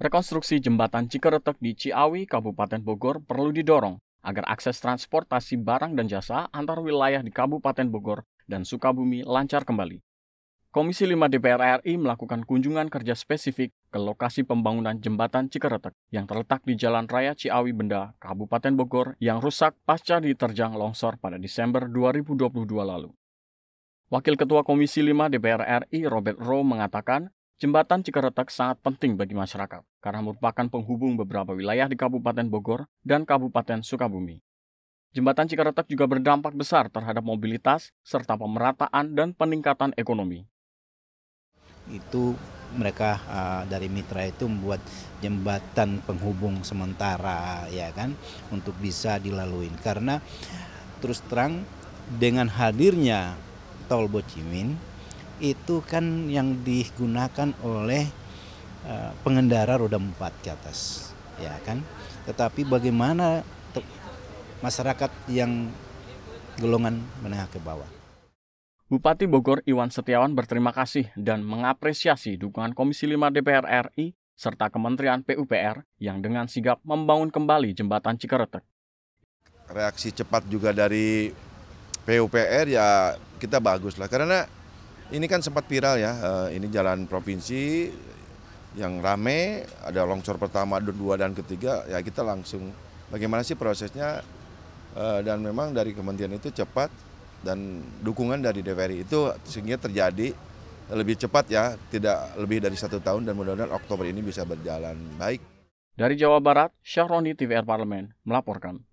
Rekonstruksi jembatan Cikeretek di Ciawi, Kabupaten Bogor perlu didorong agar akses transportasi barang dan jasa antar wilayah di Kabupaten Bogor dan Sukabumi lancar kembali. Komisi 5 DPR RI melakukan kunjungan kerja spesifik ke lokasi pembangunan jembatan Cikeretek yang terletak di Jalan Raya Ciawi Benda, Kabupaten Bogor yang rusak pasca diterjang longsor pada Desember 2022 lalu. Wakil Ketua Komisi 5 DPR RI Robert Rowe mengatakan Jembatan Cikaretak sangat penting bagi masyarakat karena merupakan penghubung beberapa wilayah di Kabupaten Bogor dan Kabupaten Sukabumi. Jembatan Cikaretak juga berdampak besar terhadap mobilitas serta pemerataan dan peningkatan ekonomi. Itu mereka uh, dari mitra itu membuat jembatan penghubung sementara ya kan untuk bisa dilalui karena terus terang dengan hadirnya tol Bocimin itu kan yang digunakan oleh eh, pengendara roda empat ke atas, ya kan? Tetapi bagaimana masyarakat yang golongan menengah ke bawah? Bupati Bogor Iwan Setiawan berterima kasih dan mengapresiasi dukungan Komisi 5 DPR RI serta Kementerian PUPR yang dengan sigap membangun kembali jembatan Cikaretek. Reaksi cepat juga dari PUPR ya kita bagus lah karena ini kan sempat viral ya, eh, ini jalan provinsi yang rame, ada longsor pertama, kedua dan ketiga, ya kita langsung bagaimana sih prosesnya eh, dan memang dari kementerian itu cepat dan dukungan dari DPR itu sehingga terjadi lebih cepat ya, tidak lebih dari satu tahun dan mudah-mudahan Oktober ini bisa berjalan baik. Dari Jawa Barat, Syahroni TVR Parlemen melaporkan.